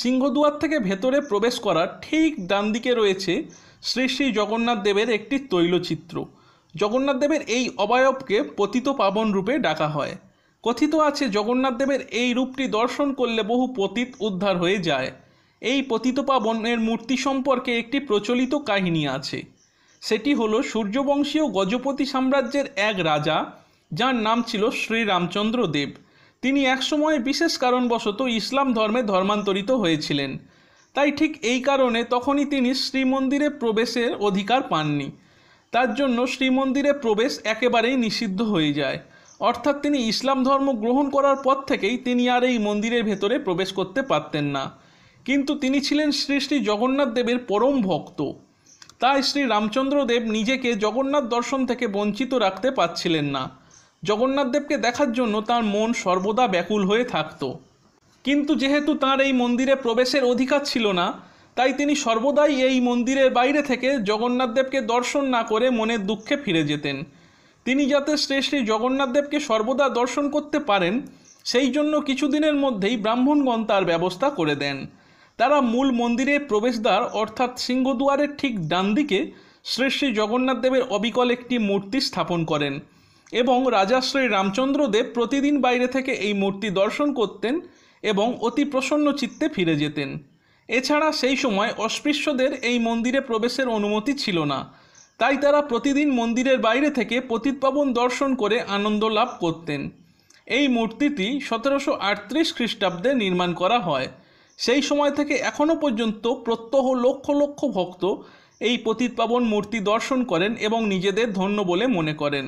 সিংহদুয়ার থেকে ভেতরে প্রবেশ করার ঠিক ডান দিকে রয়েছে শ্রী শ্রী জগন্নাথ দেবের একটি তৈলচিত্র জগন্নাথ দেবের এই অবায়বকে পতিত পাবন রূপে ডাকা হয় কথিত আছে জগন্নাথ দেবের এই রূপটি দর্শন করলে বহু পতিত উদ্ধার হয়ে যায় এই পতিত পাবনের মূর্তি সম্পর্কে একটি প্রচলিত কাহিনী আছে সেটি হলো সূর্যবংশীয় গজপতি সাম্রাজ্যের এক রাজা যার নাম ছিল শ্রীরামচন্দ্র দেব তিনি একসময় বিশেষ কারণবশত ইসলাম ধর্মে ধর্মান্তরিত হয়েছিলেন তাই ঠিক এই কারণে তখনই তিনি শ্রীমন্দিরে প্রবেশের অধিকার পাননি তার জন্য শ্রীমন্দিরে প্রবেশ একেবারেই নিষিদ্ধ হয়ে যায় অর্থাৎ তিনি ইসলাম ধর্ম গ্রহণ করার পর থেকেই তিনি আর এই মন্দিরের ভেতরে প্রবেশ করতে পারতেন না কিন্তু তিনি ছিলেন শ্রী শ্রী জগন্নাথ দেবের পরম ভক্ত তাই শ্রী রামচন্দ্র দেব নিজেকে জগন্নাথ দর্শন থেকে বঞ্চিত রাখতে পারছিলেন না জগন্নাথদেবকে দেখার জন্য তার মন সর্বদা ব্যাকুল হয়ে থাকত কিন্তু যেহেতু তার এই মন্দিরে প্রবেশের অধিকার ছিল না তাই তিনি সর্বদাই এই মন্দিরের বাইরে থেকে জগন্নাথদেবকে দর্শন না করে মনের দুঃখে ফিরে যেতেন তিনি যাতে শ্রী শ্রী জগন্নাথদেবকে সর্বদা দর্শন করতে পারেন সেই জন্য কিছুদিনের মধ্যেই ব্রাহ্মণগণ তার ব্যবস্থা করে দেন তারা মূল মন্দিরের প্রবেশদ্বার অর্থাৎ সিংহদুয়ারের ঠিক ডান দিকে শ্রী শ্রী জগন্নাথদেবের অবিকল একটি মূর্তি স্থাপন করেন এবং রাজাশ্রী রামচন্দ্র দেব প্রতিদিন বাইরে থেকে এই মূর্তি দর্শন করতেন এবং অতি প্রসন্ন চিত্তে ফিরে যেতেন এছাড়া সেই সময় অস্পৃশ্যদের এই মন্দিরে প্রবেশের অনুমতি ছিল না তাই তারা প্রতিদিন মন্দিরের বাইরে থেকে পতিতপাবন দর্শন করে আনন্দ লাভ করতেন এই মূর্তিটি সতেরোশো আটত্রিশ খ্রিস্টাব্দে নির্মাণ করা হয় সেই সময় থেকে এখনও পর্যন্ত প্রত্যহ লক্ষ লক্ষ ভক্ত এই পতিতপাবন মূর্তি দর্শন করেন এবং নিজেদের ধন্য বলে মনে করেন